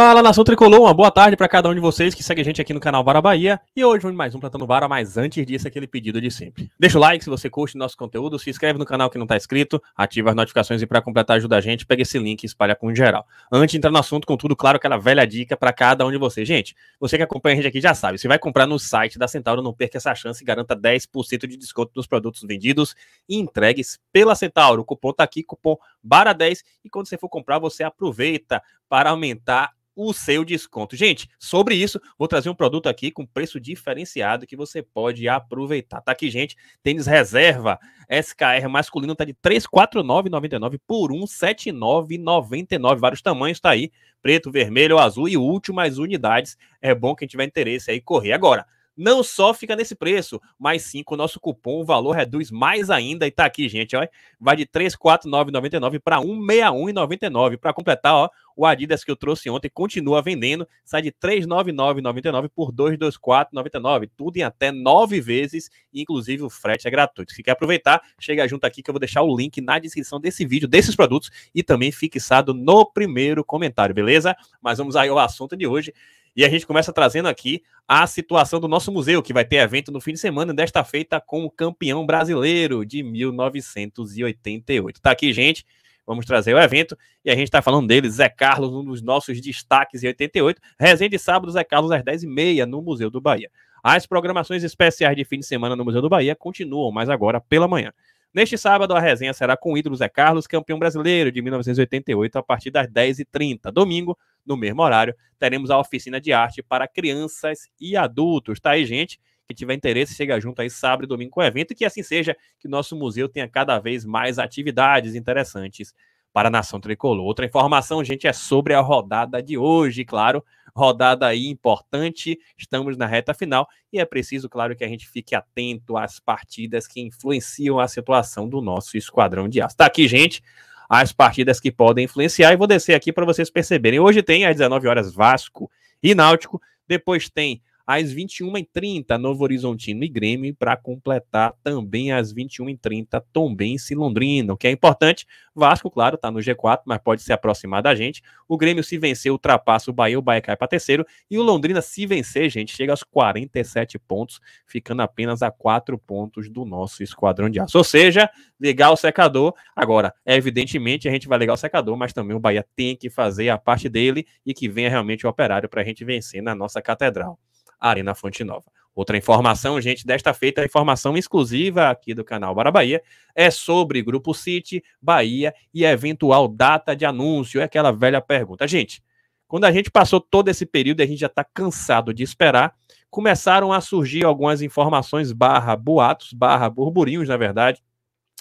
Fala nação tricolor, uma boa tarde para cada um de vocês que segue a gente aqui no canal Vara Bahia. E hoje vamos mais um Plantando Vara, mas antes disso, aquele pedido de sempre. Deixa o like se você curte nosso conteúdo, se inscreve no canal que não está inscrito, ativa as notificações e para completar ajuda a gente, pega esse link e espalha com geral. Antes de entrar no assunto, contudo, claro, aquela velha dica para cada um de vocês. Gente, você que acompanha a gente aqui já sabe, se vai comprar no site da Centauro, não perca essa chance e garanta 10% de desconto nos produtos vendidos e entregues pela Centauro. O cupom tá aqui, cupom BARA10 e quando você for comprar, você aproveita para aumentar o seu desconto. Gente, sobre isso, vou trazer um produto aqui com preço diferenciado que você pode aproveitar. Tá aqui, gente, tênis reserva SKR masculino tá de 349,99 por 179,99, vários tamanhos tá aí, preto, vermelho, azul e últimas unidades. É bom quem tiver interesse aí correr agora não só fica nesse preço, mas sim com o nosso cupom o valor reduz mais ainda e tá aqui, gente, ó, vai de 349,99 para 161,99 para completar, ó, o Adidas que eu trouxe ontem continua vendendo, sai de 399,99 por 224,99, tudo em até nove vezes, inclusive o frete é gratuito. Se quer aproveitar, chega junto aqui que eu vou deixar o link na descrição desse vídeo, desses produtos e também fixado no primeiro comentário, beleza? Mas vamos aí ao assunto de hoje. E a gente começa trazendo aqui a situação do nosso museu, que vai ter evento no fim de semana, desta feita com o campeão brasileiro de 1988. Tá aqui, gente. Vamos trazer o evento e a gente está falando dele, Zé Carlos, um dos nossos destaques em 88. Resenha de sábado, Zé Carlos, às 10h30, no Museu do Bahia. As programações especiais de fim de semana no Museu do Bahia continuam, mas agora pela manhã. Neste sábado, a resenha será com o ídolo Zé Carlos, campeão brasileiro de 1988, a partir das 10h30. Domingo, no mesmo horário, teremos a oficina de arte para crianças e adultos. Tá aí, gente? que tiver interesse, chega junto aí sábado e domingo com o evento, que assim seja, que nosso museu tenha cada vez mais atividades interessantes para a nação tricolor. Outra informação, gente, é sobre a rodada de hoje, claro, rodada aí importante, estamos na reta final e é preciso, claro, que a gente fique atento às partidas que influenciam a situação do nosso esquadrão de aço. Tá aqui, gente, as partidas que podem influenciar. E vou descer aqui para vocês perceberem. Hoje tem às 19 horas Vasco e Náutico, depois tem às 21h30, Novo Horizontino e Grêmio, para completar também às 21h30, Tombense e Londrina. O que é importante, Vasco, claro, está no G4, mas pode se aproximar da gente. O Grêmio, se vencer, ultrapassa o Bahia, o Bahia cai para terceiro. E o Londrina, se vencer, gente, chega aos 47 pontos, ficando apenas a 4 pontos do nosso esquadrão de aço. Ou seja, ligar o secador. Agora, evidentemente, a gente vai ligar o secador, mas também o Bahia tem que fazer a parte dele e que venha realmente o operário para a gente vencer na nossa catedral. Arena Fonte Nova. Outra informação, gente, desta feita, informação exclusiva aqui do canal Bora Bahia, é sobre Grupo City, Bahia e eventual data de anúncio. É aquela velha pergunta. Gente, quando a gente passou todo esse período, a gente já está cansado de esperar, começaram a surgir algumas informações barra boatos, barra burburinhos, na verdade,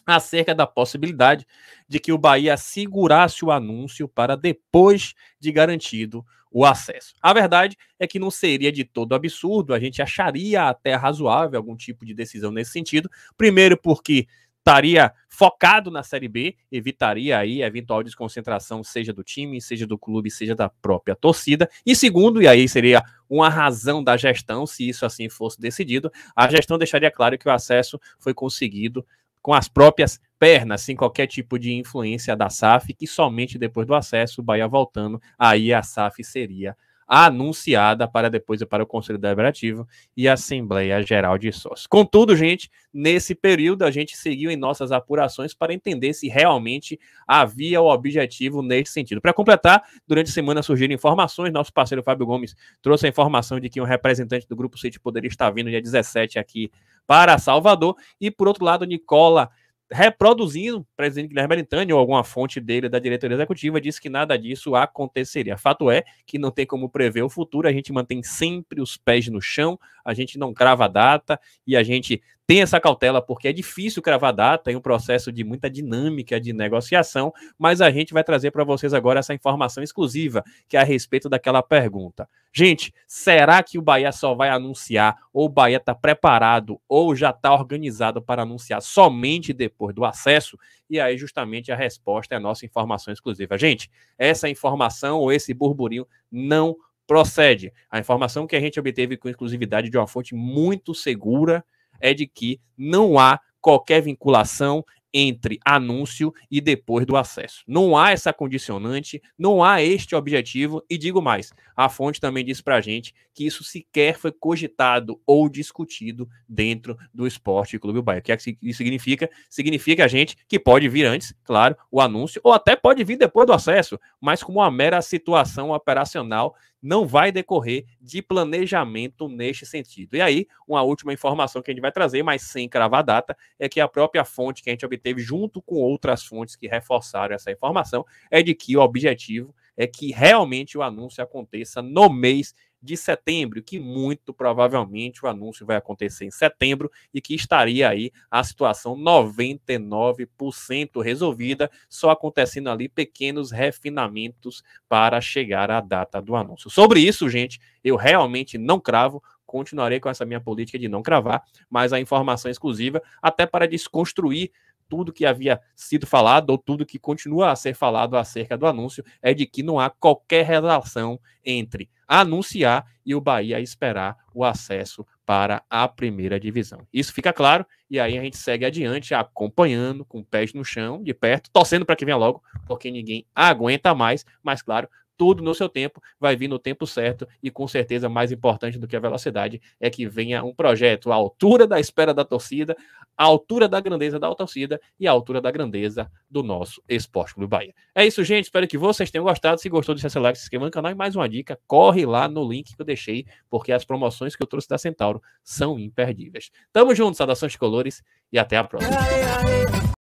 acerca da possibilidade de que o Bahia segurasse o anúncio para depois de garantido o acesso. A verdade é que não seria de todo absurdo, a gente acharia até razoável algum tipo de decisão nesse sentido. Primeiro, porque estaria focado na Série B, evitaria aí eventual desconcentração, seja do time, seja do clube, seja da própria torcida. E segundo, e aí seria uma razão da gestão, se isso assim fosse decidido, a gestão deixaria claro que o acesso foi conseguido com as próprias pernas, sem qualquer tipo de influência da SAF, que somente depois do acesso, o Bahia voltando, aí a SAF seria anunciada para depois para o Conselho Deliberativo e a Assembleia Geral de Sócios. Contudo, gente, nesse período a gente seguiu em nossas apurações para entender se realmente havia o objetivo nesse sentido. Para completar, durante a semana surgiram informações, nosso parceiro Fábio Gomes trouxe a informação de que um representante do Grupo City poderia estar vindo dia 17 aqui para Salvador e, por outro lado, Nicola reproduzindo, o presidente Guilherme Belintani ou alguma fonte dele da diretoria executiva disse que nada disso aconteceria. Fato é que não tem como prever o futuro, a gente mantém sempre os pés no chão, a gente não crava a data e a gente tem essa cautela porque é difícil cravar data, em é um processo de muita dinâmica de negociação, mas a gente vai trazer para vocês agora essa informação exclusiva, que é a respeito daquela pergunta. Gente, será que o Bahia só vai anunciar, ou o Bahia está preparado, ou já está organizado para anunciar somente depois do acesso? E aí, justamente, a resposta é a nossa informação exclusiva. Gente, essa informação ou esse burburinho não Procede. A informação que a gente obteve com exclusividade de uma fonte muito segura é de que não há qualquer vinculação entre anúncio e depois do acesso. Não há essa condicionante, não há este objetivo, e digo mais: a fonte também disse para a gente que isso sequer foi cogitado ou discutido dentro do Esporte Clube Bahia. O que, é que isso significa? Significa a gente que pode vir antes, claro, o anúncio, ou até pode vir depois do acesso, mas como uma mera situação operacional não vai decorrer de planejamento neste sentido. E aí, uma última informação que a gente vai trazer, mas sem cravar data, é que a própria fonte que a gente obteve, junto com outras fontes que reforçaram essa informação, é de que o objetivo é que realmente o anúncio aconteça no mês de setembro, que muito provavelmente o anúncio vai acontecer em setembro e que estaria aí a situação 99% resolvida, só acontecendo ali pequenos refinamentos para chegar à data do anúncio. Sobre isso, gente, eu realmente não cravo, continuarei com essa minha política de não cravar, mas a informação é exclusiva até para desconstruir tudo que havia sido falado, ou tudo que continua a ser falado acerca do anúncio, é de que não há qualquer relação entre anunciar e o Bahia esperar o acesso para a primeira divisão. Isso fica claro, e aí a gente segue adiante, acompanhando, com pés no chão, de perto, torcendo para que venha logo, porque ninguém aguenta mais, mas claro, tudo no seu tempo, vai vir no tempo certo e com certeza mais importante do que a velocidade é que venha um projeto à altura da espera da torcida, à altura da grandeza da torcida e à altura da grandeza do nosso Esporte Clube Bahia. É isso, gente, espero que vocês tenham gostado. Se gostou, deixa seu like, se inscreva no canal e mais uma dica, corre lá no link que eu deixei, porque as promoções que eu trouxe da Centauro são imperdíveis. Tamo junto, saudações de colores e até a próxima.